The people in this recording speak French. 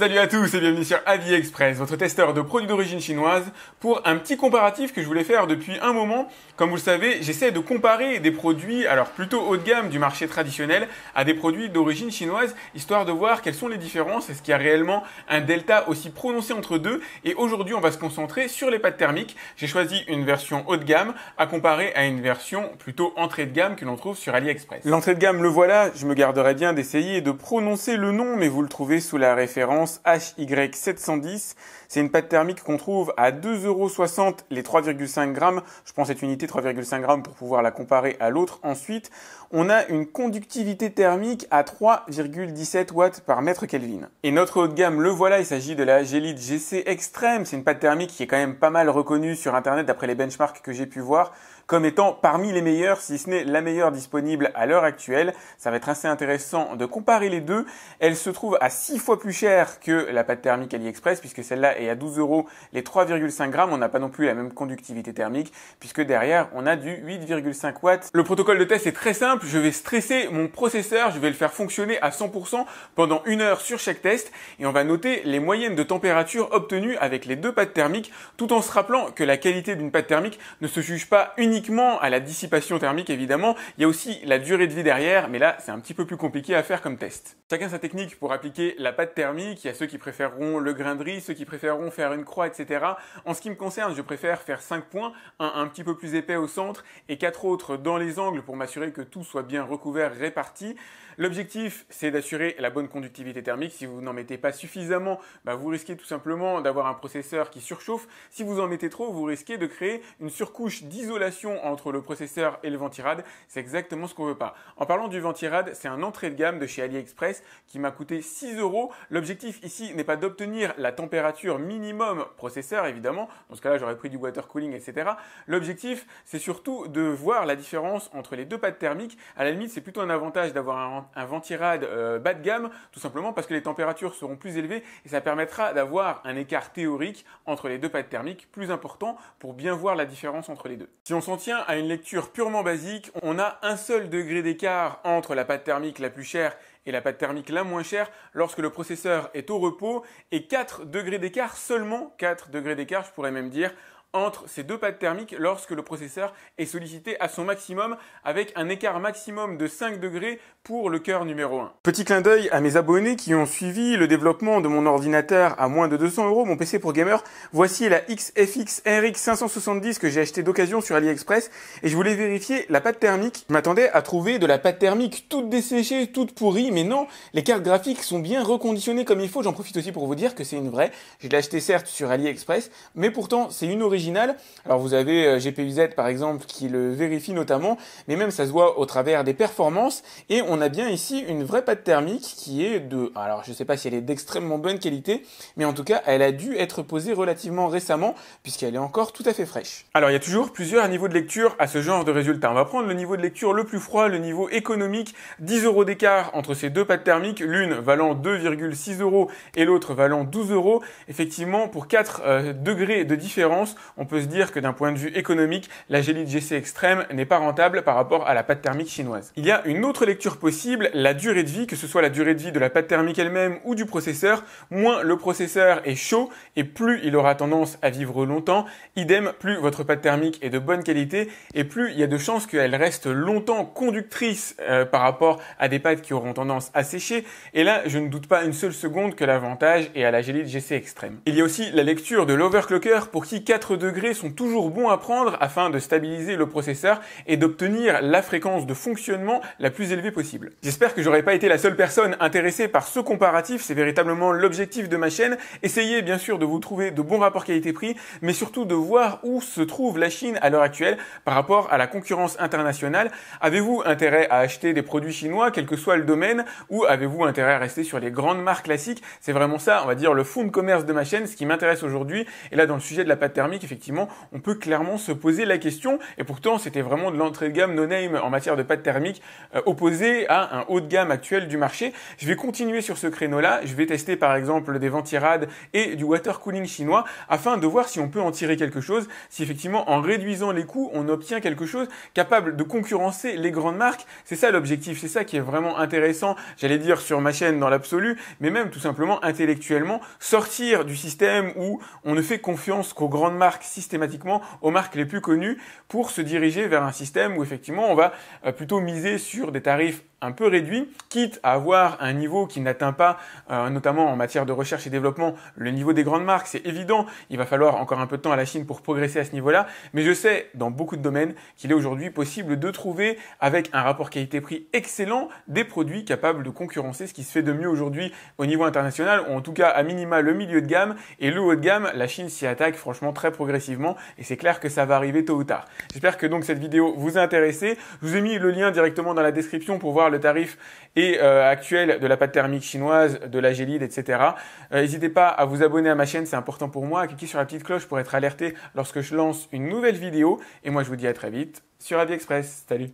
Salut à tous et bienvenue sur AliExpress, votre testeur de produits d'origine chinoise, pour un petit comparatif que je voulais faire depuis un moment. Comme vous le savez, j'essaie de comparer des produits, alors plutôt haut de gamme du marché traditionnel, à des produits d'origine chinoise, histoire de voir quelles sont les différences, est-ce qu'il y a réellement un delta aussi prononcé entre deux. Et aujourd'hui, on va se concentrer sur les pâtes thermiques. J'ai choisi une version haut de gamme à comparer à une version plutôt entrée de gamme que l'on trouve sur AliExpress. L'entrée de gamme, le voilà, je me garderai bien d'essayer de prononcer le nom, mais vous le trouvez sous la référence HY710. C'est une pâte thermique qu'on trouve à 2,60€ les 3,5 grammes. Je prends cette unité 3,5 grammes pour pouvoir la comparer à l'autre. Ensuite, on a une conductivité thermique à 3,17 watts par mètre Kelvin. Et notre haut de gamme, le voilà, il s'agit de la Gélite GC Extreme. C'est une pâte thermique qui est quand même pas mal reconnue sur Internet d'après les benchmarks que j'ai pu voir comme étant parmi les meilleures, si ce n'est la meilleure disponible à l'heure actuelle. Ça va être assez intéressant de comparer les deux. Elle se trouve à six fois plus chère que la pâte thermique AliExpress, puisque celle-là est à 12 euros les 3,5 grammes. On n'a pas non plus la même conductivité thermique, puisque derrière, on a du 8,5 watts. Le protocole de test est très simple. Je vais stresser mon processeur, je vais le faire fonctionner à 100% pendant une heure sur chaque test, et on va noter les moyennes de température obtenues avec les deux pâtes thermiques, tout en se rappelant que la qualité d'une pâte thermique ne se juge pas uniquement uniquement à la dissipation thermique évidemment, il y a aussi la durée de vie derrière, mais là c'est un petit peu plus compliqué à faire comme test. Chacun sa technique pour appliquer la pâte thermique, il y a ceux qui préféreront le grain de riz, ceux qui préféreront faire une croix, etc. En ce qui me concerne, je préfère faire 5 points, un un petit peu plus épais au centre et 4 autres dans les angles pour m'assurer que tout soit bien recouvert, réparti. L'objectif c'est d'assurer la bonne conductivité thermique, si vous n'en mettez pas suffisamment, bah, vous risquez tout simplement d'avoir un processeur qui surchauffe, si vous en mettez trop, vous risquez de créer une surcouche d'isolation entre le processeur et le ventirad, c'est exactement ce qu'on veut pas. En parlant du ventirad, c'est un entrée de gamme de chez AliExpress qui m'a coûté 6 euros. L'objectif ici n'est pas d'obtenir la température minimum processeur évidemment, dans ce cas-là j'aurais pris du water cooling etc. L'objectif c'est surtout de voir la différence entre les deux pattes thermiques. À la limite c'est plutôt un avantage d'avoir un, ventirad euh, bas de gamme, tout simplement parce que les températures seront plus élevées et ça permettra d'avoir un écart théorique entre les deux pattes thermiques plus important pour bien voir la différence entre les deux. Si on s'en tient à une lecture purement basique, on a un seul degré d'écart entre la pâte thermique la plus chère et la pâte thermique la moins chère lorsque le processeur est au repos et 4 degrés d'écart, seulement 4 degrés d'écart, je pourrais même dire, entre ces deux pattes thermiques lorsque le processeur est sollicité à son maximum avec un écart maximum de 5 degrés pour le cœur numéro 1. Petit clin d'œil à mes abonnés qui ont suivi le développement de mon ordinateur à moins de 200 euros, mon PC pour gamer. Voici la XFX RX 570 que j'ai acheté d'occasion sur AliExpress et je voulais vérifier la pâte thermique. Je m'attendais à trouver de la pâte thermique toute desséchée, toute pourrie, mais non, les cartes graphiques sont bien reconditionnées comme il faut. J'en profite aussi pour vous dire que c'est une vraie. Je l'ai acheté certes sur AliExpress, mais pourtant c'est une origine alors vous avez euh, GPUZ par exemple qui le vérifie notamment, mais même ça se voit au travers des performances. Et on a bien ici une vraie pâte thermique qui est de, alors je ne sais pas si elle est d'extrêmement bonne qualité, mais en tout cas elle a dû être posée relativement récemment puisqu'elle est encore tout à fait fraîche. Alors il y a toujours plusieurs niveaux de lecture à ce genre de résultat. On va prendre le niveau de lecture le plus froid, le niveau économique, 10 euros d'écart entre ces deux pâtes thermiques, l'une valant 2,6 euros et l'autre valant 12 euros. Effectivement, pour 4 euh, degrés de différence, on peut se dire que d'un point de vue économique, la gélie GC extrême n'est pas rentable par rapport à la pâte thermique chinoise. Il y a une autre lecture possible, la durée de vie, que ce soit la durée de vie de la pâte thermique elle-même ou du processeur, moins le processeur est chaud et plus il aura tendance à vivre longtemps, idem plus votre pâte thermique est de bonne qualité et plus il y a de chances qu'elle reste longtemps conductrice euh, par rapport à des pâtes qui auront tendance à sécher. Et là, je ne doute pas une seule seconde que l'avantage est à la gélite GC extrême. Il y a aussi la lecture de l'overclocker pour qui 4 degrés sont toujours bons à prendre afin de stabiliser le processeur et d'obtenir la fréquence de fonctionnement la plus élevée possible. J'espère que j'aurais pas été la seule personne intéressée par ce comparatif, c'est véritablement l'objectif de ma chaîne. Essayez bien sûr de vous trouver de bons rapports qualité-prix, mais surtout de voir où se trouve la Chine à l'heure actuelle par rapport à la concurrence internationale. Avez-vous intérêt à acheter des produits chinois, quel que soit le domaine, ou avez-vous intérêt à rester sur les grandes marques classiques C'est vraiment ça, on va dire, le fond de commerce de ma chaîne, ce qui m'intéresse aujourd'hui. Et là, dans le sujet de la pâte thermique, effectivement, on peut clairement se poser la question. Et pourtant, c'était vraiment de l'entrée de gamme no-name en matière de pâte thermique euh, opposée à un haut de gamme actuel du marché. Je vais continuer sur ce créneau-là. Je vais tester par exemple des ventirades et du water cooling chinois afin de voir si on peut en tirer quelque chose, si effectivement en réduisant les coûts, on obtient quelque chose capable de concurrencer les grandes marques. C'est ça l'objectif, c'est ça qui est vraiment intéressant, j'allais dire sur ma chaîne dans l'absolu, mais même tout simplement intellectuellement, sortir du système où on ne fait confiance qu'aux grandes marques systématiquement aux marques les plus connues pour se diriger vers un système où effectivement on va euh, plutôt miser sur des tarifs un peu réduit, quitte à avoir un niveau qui n'atteint pas, euh, notamment en matière de recherche et développement, le niveau des grandes marques, c'est évident, il va falloir encore un peu de temps à la Chine pour progresser à ce niveau-là, mais je sais dans beaucoup de domaines qu'il est aujourd'hui possible de trouver, avec un rapport qualité-prix excellent, des produits capables de concurrencer ce qui se fait de mieux aujourd'hui au niveau international, ou en tout cas à minima le milieu de gamme, et le haut de gamme, la Chine s'y attaque franchement très progressivement, et c'est clair que ça va arriver tôt ou tard. J'espère que donc cette vidéo vous a intéressé, je vous ai mis le lien directement dans la description pour voir le tarif est euh, actuel de la pâte thermique chinoise, de la gélide, etc. Euh, n'hésitez pas à vous abonner à ma chaîne, c'est important pour moi, Cliquez sur la petite cloche pour être alerté lorsque je lance une nouvelle vidéo. Et moi, je vous dis à très vite sur AliExpress. Salut